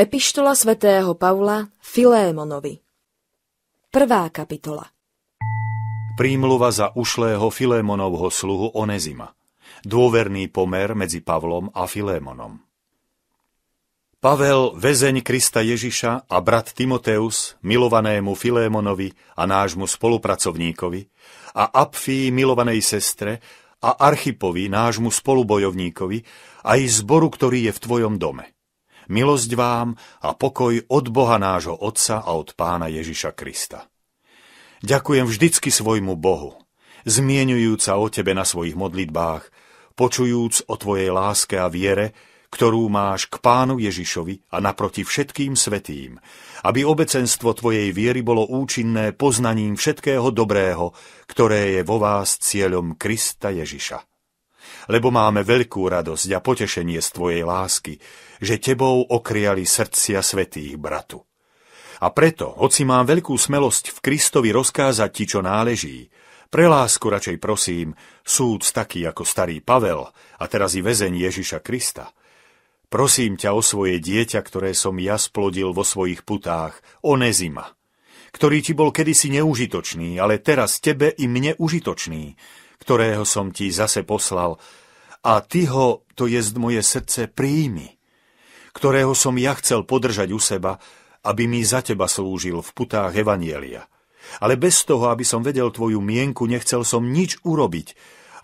Epištola svätého Pavla Filémonovi Prvá kapitola Prímluva za ušlého Filémonovho sluhu Onezima Dôverný pomer medzi Pavlom a Filémonom Pavel, väzeň Krista Ježiša a brat Timoteus, milovanému Filémonovi a nášmu spolupracovníkovi, a Apfii, milovanej sestre, a Archipovi, nášmu spolubojovníkovi, aj zboru, ktorý je v tvojom dome. Milosť vám a pokoj od Boha nášho Otca a od Pána Ježiša Krista. Ďakujem vždycky svojmu Bohu, zmienujúc sa o Tebe na svojich modlitbách, počujúc o Tvojej láske a viere, ktorú máš k pánu Ježišovi a naproti všetkým svetým, aby obecenstvo tvojej viery bolo účinné poznaním všetkého dobrého, ktoré je vo vás cieľom Krista Ježiša lebo máme veľkú radosť a potešenie z Tvojej lásky, že Tebou okriali srdcia svetých bratu. A preto, hoci mám veľkú smelosť v Kristovi rozkázať Ti, čo náleží, pre lásku radšej prosím, súd taký ako starý Pavel a teraz i väzeň Ježiša Krista. Prosím ťa o svoje dieťa, ktoré som ja splodil vo svojich putách, o nezima, ktorý ti bol kedysi neužitočný, ale teraz tebe i mne užitočný, ktorého som ti zase poslal, a ty ho, to jest moje srdce, príjmi, ktorého som ja chcel podržať u seba, aby mi za teba slúžil v putách Evanielia. Ale bez toho, aby som vedel tvoju mienku, nechcel som nič urobiť,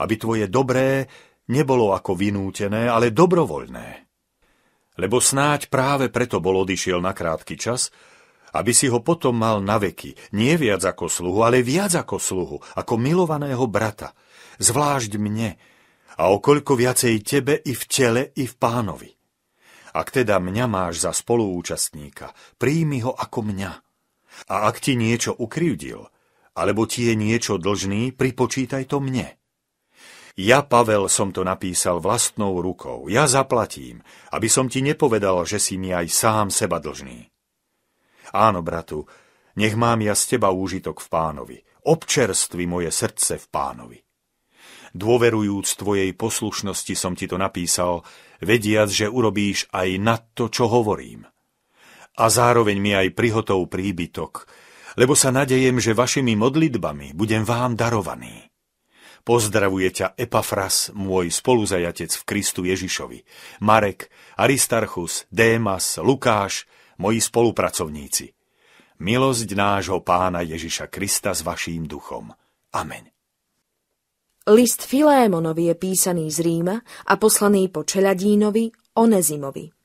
aby tvoje dobré nebolo ako vynútené, ale dobrovoľné. Lebo snáď práve preto bol odišiel na krátky čas, aby si ho potom mal na veky, nie viac ako sluhu, ale viac ako sluhu, ako milovaného brata, zvlášť mne, a okoľko viacej tebe i v tele, i v pánovi. Ak teda mňa máš za spoluúčastníka, príjmi ho ako mňa. A ak ti niečo ukrivdil, alebo ti je niečo dlžný, pripočítaj to mne. Ja, Pavel, som to napísal vlastnou rukou, ja zaplatím, aby som ti nepovedal, že si mi aj sám seba dlžný. Áno, bratu, nech mám ja z teba úžitok v pánovi. Občerstvi moje srdce v pánovi. Dôverujúc tvojej poslušnosti som ti to napísal, vediac, že urobíš aj nad to, čo hovorím. A zároveň mi aj prihotov príbytok, lebo sa nadejem, že vašimi modlitbami budem vám darovaný. Pozdravuje ťa Epafras, môj spoluzajatec v Kristu Ježišovi, Marek, Aristarchus, Démas, Lukáš, moji spolupracovníci. Milosť nášho pána Ježiša Krista s vaším duchom. Amen. List Filémonovi je písaný z Ríma a poslaný po Čeladínovi Onezimovi.